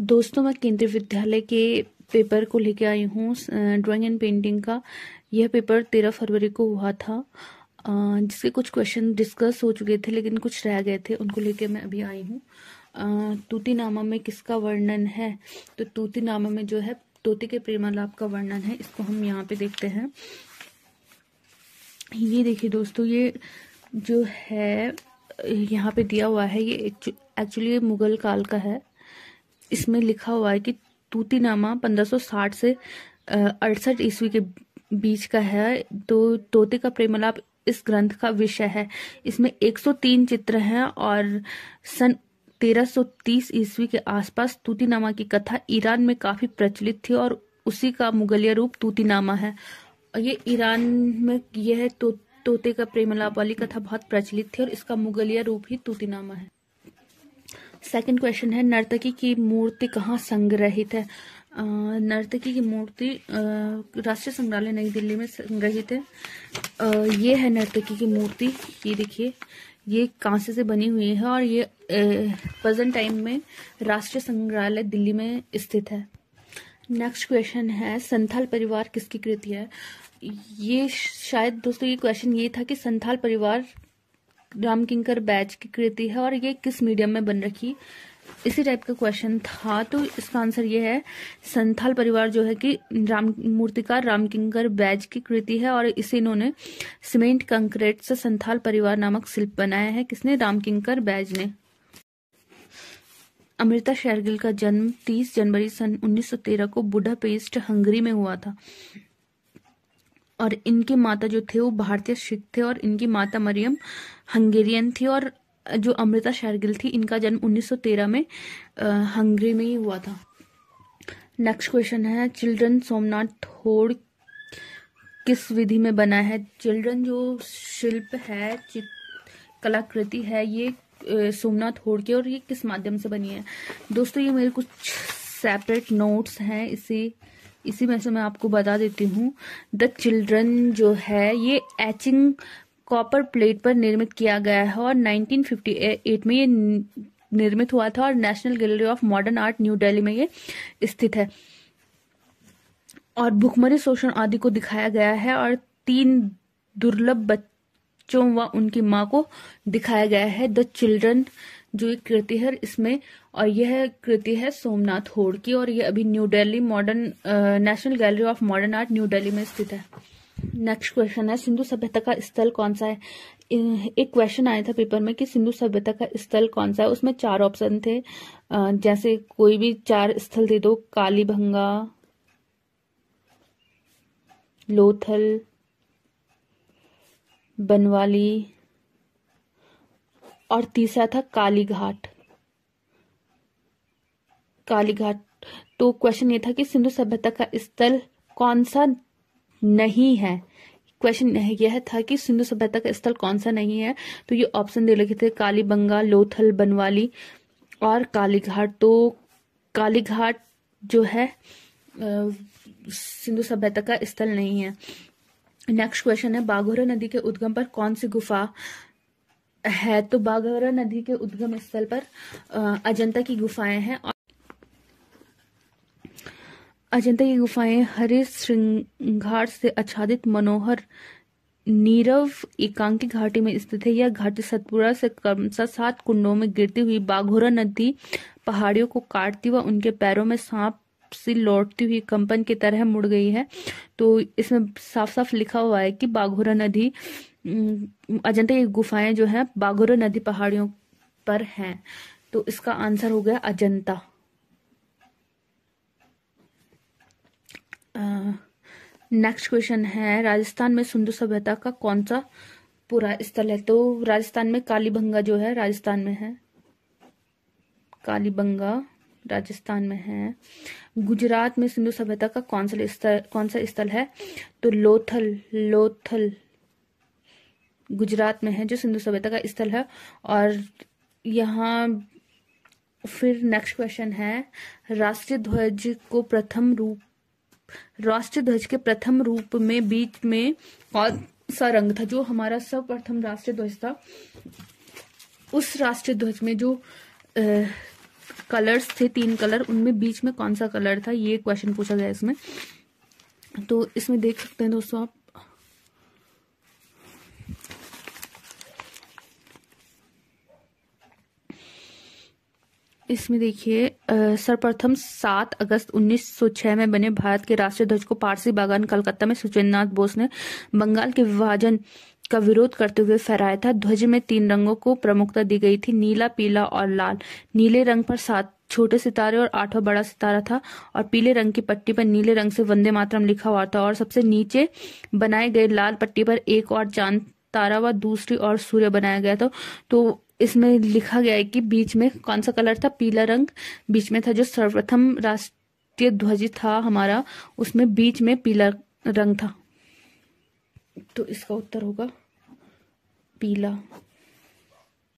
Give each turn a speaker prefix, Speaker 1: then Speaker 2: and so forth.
Speaker 1: दोस्तों मैं केंद्रीय विद्यालय के पेपर को लेके आई हूँ ड्राइंग एंड पेंटिंग का यह पेपर तेरह फरवरी को हुआ था जिसके कुछ क्वेश्चन डिस्कस हो चुके थे लेकिन कुछ रह गए थे उनको लेके मैं अभी आई हूँ नामा में किसका वर्णन है तो तूतीनामा में जो है तोते के प्रेमालाप का वर्णन है इसको हम यहाँ पे देखते हैं ये देखिए दोस्तों ये जो है यहाँ पे दिया हुआ है ये एक्चुअली मुगल काल का है इसमें लिखा हुआ है कि तूतीनामा 1560 से अड़सठ ईस्वी के बीच का है तो तोते का प्रेमलाप इस ग्रंथ का विषय है इसमें 103 चित्र हैं और सन 1330 ईस्वी के आसपास तूतीनामा की कथा ईरान में काफी प्रचलित थी और उसी का मुगलिया रूप तूतीनामा है और ये ईरान में यह तो, तोते का प्रेमलाप वाली कथा बहुत प्रचलित थी और इसका मुगलिया रूप ही तूतीनामा है सेकंड क्वेश्चन है नर्तकी की मूर्ति कहाँ संग्रहित है नर्तकी की मूर्ति राष्ट्रीय संग्रहालय नई दिल्ली में संग्रहित है आ, ये है नर्तकी की मूर्ति ये देखिए ये कांसे से बनी हुई है और ये प्रेजेंट टाइम में राष्ट्रीय संग्रहालय दिल्ली में स्थित है नेक्स्ट क्वेश्चन है संथाल परिवार किसकी कृति है ये शायद दोस्तों ये क्वेश्चन ये था कि संथाल परिवार रामकिंकर बैच की कृति है और ये किस मीडियम में बन रखी इसी टाइप का क्वेश्चन था तो इसका आंसर ये है संथाल परिवार जो है कि राम मूर्तिकार रामकिंकर बैज की कृति है और इसे इन्होंने सीमेंट कंक्रीट से संथाल परिवार नामक शिल्प बनाया है किसने रामकिंकर बैज ने अमृता शेरगिल का जन्म 30 जनवरी सन 1913 को बुडापेस्ट हंगरी में हुआ था और इनके माता जो थे वो भारतीय सिख थे और इनकी माता मरियम हंगेरियन थी और जो अमृता शर्गिल थी इनका जन्म 1913 में हंगरी में ही हुआ था नेक्स्ट क्वेश्चन है चिल्ड्रन सोमनाथ होड़ किस विधि में बना है चिल्ड्रन जो शिल्प है कलाकृति है ये सोमनाथ होड़ के और ये किस माध्यम से बनी है दोस्तों ये मेरे कुछ सेपरेट नोट्स हैं इसी इसी में से मैं आपको बता देती हूँ द चिल्ड्रन जो है ये एचिंग कॉपर प्लेट पर निर्मित किया गया है और 1958 में ये निर्मित हुआ था और National Gallery of Modern Art New Delhi में ये स्थित है और भुखमरी शोषण आदि को दिखाया गया है और तीन दुर्लभ बच्चों व उनकी माँ को दिखाया गया है द चिल्ड्रन जो ये कृति है इसमें और यह कृति है सोमनाथ होड़ की और ये अभी New Delhi Modern National Gallery of Modern Art New Delhi में स्थित है नेक्स्ट क्वेश्चन है सिंधु सभ्यता का स्थल कौन सा है एक क्वेश्चन आया था पेपर में कि सिंधु सभ्यता का स्थल कौन सा है उसमें चार ऑप्शन थे जैसे कोई भी चार स्थल दे दो कालीभंगा लोथल बनवाली और तीसरा था कालीघाट कालीघाट तो क्वेश्चन ये था कि सिंधु सभ्यता का स्थल कौन सा नहीं है क्वेश्चन यह था कि सिंधु सभ्यता का स्थल कौन सा नहीं है तो ये ऑप्शन दे रखे थे कालीबंगा लोथल बनवाली और कालीघाट तो कालीघाट जो है सिंधु सभ्यता का स्थल नहीं है नेक्स्ट क्वेश्चन है बाघोरा नदी के उद्गम पर कौन सी गुफा है तो बाघवरा नदी के उद्गम स्थल पर अजंता की गुफाएं हैं और अजंता की गुफाएं हरे श्रृंगार से आच्छादित मनोहर नीरव एकांकी घाटी में स्थित है यह घाटी सतपुरा से क्रमशः सात कुंडों में गिरती हुई बाघोरा नदी पहाड़ियों को काटती व उनके पैरों में सांप सी लौटती हुई कंपन की तरह मुड़ गई है तो इसमें साफ साफ लिखा हुआ है कि बाघोरा नदी हम्म, अजंता की गुफाएं जो है बागोरो नदी पहाड़ियों पर हैं तो इसका आंसर हो गया अजंता नेक्स्ट क्वेश्चन है राजस्थान में सिंधु सभ्यता का कौन सा पूरा स्थल है तो राजस्थान में कालीबंगा जो है राजस्थान में है कालीबंगा राजस्थान में है गुजरात में सिंधु सभ्यता का कौन सा स्थल कौन सा स्थल है तो लोथल लोथल गुजरात में है जो सिंधु सभ्यता का स्थल है और यहाँ फिर नेक्स्ट क्वेश्चन है राष्ट्रीय ध्वज को प्रथम रूप राष्ट्रीय ध्वज के प्रथम रूप में बीच में कौन सा रंग था जो हमारा सब प्रथम राष्ट्रीय ध्वज था उस राष्ट्रीय ध्वज में जो आ, कलर्स थे तीन कलर उनमें बीच में कौन सा कलर था ये क्वेश्चन पूछा गया इसमें तो इसमें देख सकते हैं दोस्तों आप इसमें देखिए सर्वप्रथम सात अगस्त 1906 में बने भारत के राष्ट्रीय ध्वज को पारसी बागान कलकत्ता में सुचेंद्रनाथ बोस ने बंगाल के विभाजन का विरोध करते हुए फहराया था ध्वज में तीन रंगों को प्रमुखता दी गई थी नीला पीला और लाल नीले रंग पर सात छोटे सितारे और आठवां बड़ा सितारा था और पीले रंग की पट्टी पर नीले रंग से वंदे मातरम लिखा हुआ था और सबसे नीचे बनाए गए लाल पट्टी पर एक और चांद तारा व दूसरी और सूर्य बनाया गया था तो इसमें लिखा गया है कि बीच में कौन सा कलर था पीला रंग बीच में था जो सर्वप्रथम राष्ट्रीय ध्वज था हमारा उसमें बीच में पीला रंग था तो इसका उत्तर होगा पीला